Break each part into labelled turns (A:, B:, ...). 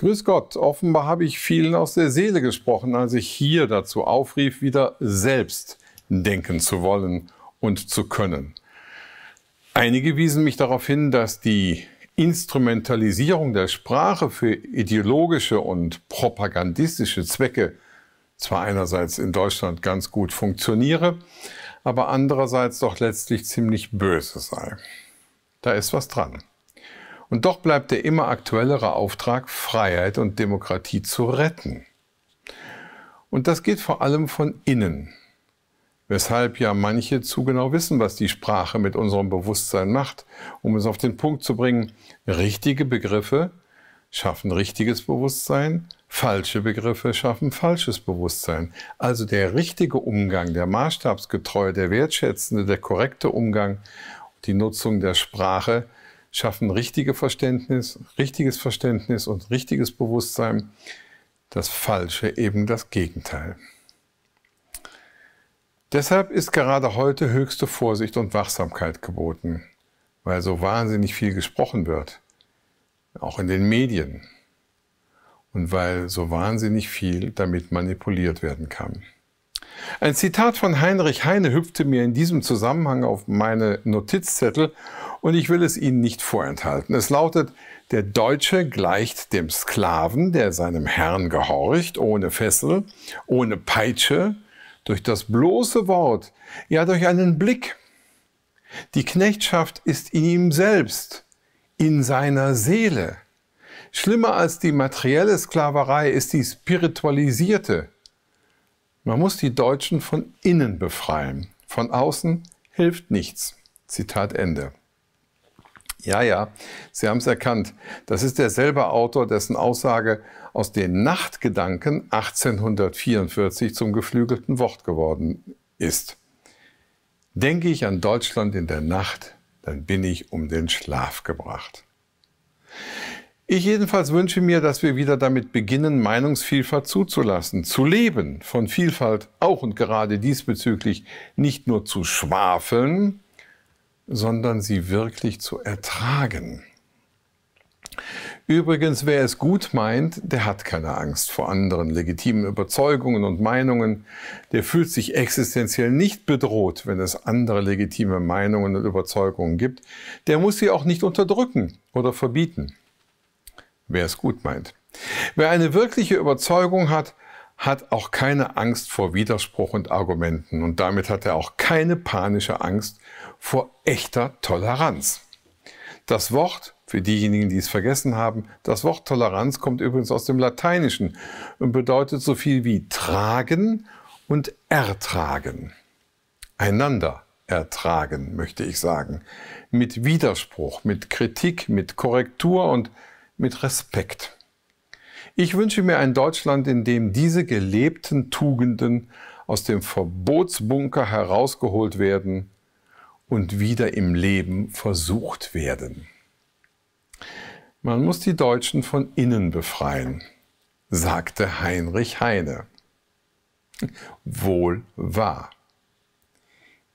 A: Grüß Gott, offenbar habe ich vielen aus der Seele gesprochen, als ich hier dazu aufrief, wieder selbst denken zu wollen und zu können. Einige wiesen mich darauf hin, dass die Instrumentalisierung der Sprache für ideologische und propagandistische Zwecke zwar einerseits in Deutschland ganz gut funktioniere, aber andererseits doch letztlich ziemlich böse sei. Da ist was dran. Und doch bleibt der immer aktuellere Auftrag, Freiheit und Demokratie zu retten. Und das geht vor allem von innen, weshalb ja manche zu genau wissen, was die Sprache mit unserem Bewusstsein macht, um es auf den Punkt zu bringen, richtige Begriffe schaffen richtiges Bewusstsein, falsche Begriffe schaffen falsches Bewusstsein. Also der richtige Umgang, der maßstabsgetreue, der wertschätzende, der korrekte Umgang, die Nutzung der Sprache schaffen richtige Verständnis, richtiges Verständnis und richtiges Bewusstsein, das Falsche eben das Gegenteil. Deshalb ist gerade heute höchste Vorsicht und Wachsamkeit geboten, weil so wahnsinnig viel gesprochen wird, auch in den Medien, und weil so wahnsinnig viel damit manipuliert werden kann. Ein Zitat von Heinrich Heine hüpfte mir in diesem Zusammenhang auf meine Notizzettel und ich will es Ihnen nicht vorenthalten. Es lautet, der Deutsche gleicht dem Sklaven, der seinem Herrn gehorcht, ohne Fessel, ohne Peitsche, durch das bloße Wort, ja durch einen Blick. Die Knechtschaft ist in ihm selbst, in seiner Seele. Schlimmer als die materielle Sklaverei ist die spiritualisierte. Man muss die Deutschen von innen befreien. Von außen hilft nichts. Zitat Ende. Ja, ja, Sie haben es erkannt. Das ist derselbe Autor, dessen Aussage aus den Nachtgedanken 1844 zum geflügelten Wort geworden ist. Denke ich an Deutschland in der Nacht, dann bin ich um den Schlaf gebracht. Ich jedenfalls wünsche mir, dass wir wieder damit beginnen, Meinungsvielfalt zuzulassen, zu leben, von Vielfalt auch und gerade diesbezüglich nicht nur zu schwafeln, sondern sie wirklich zu ertragen. Übrigens, wer es gut meint, der hat keine Angst vor anderen legitimen Überzeugungen und Meinungen. Der fühlt sich existenziell nicht bedroht, wenn es andere legitime Meinungen und Überzeugungen gibt. Der muss sie auch nicht unterdrücken oder verbieten. Wer es gut meint. Wer eine wirkliche Überzeugung hat, hat auch keine Angst vor Widerspruch und Argumenten und damit hat er auch keine panische Angst vor echter Toleranz. Das Wort, für diejenigen, die es vergessen haben, das Wort Toleranz kommt übrigens aus dem Lateinischen und bedeutet so viel wie tragen und ertragen. Einander ertragen, möchte ich sagen. Mit Widerspruch, mit Kritik, mit Korrektur und mit Respekt. Ich wünsche mir ein Deutschland, in dem diese gelebten Tugenden aus dem Verbotsbunker herausgeholt werden und wieder im Leben versucht werden. Man muss die Deutschen von innen befreien, sagte Heinrich Heine. Wohl wahr.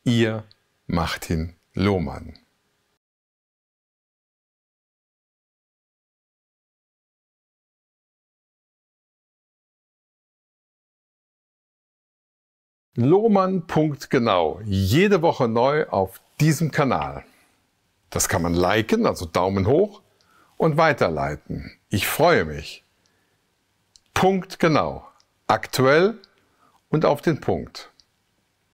A: Ihr Martin Lohmann. Lohmann.genau. Jede Woche neu auf diesem Kanal. Das kann man liken, also Daumen hoch, und weiterleiten. Ich freue mich. Punkt genau. Aktuell und auf den Punkt.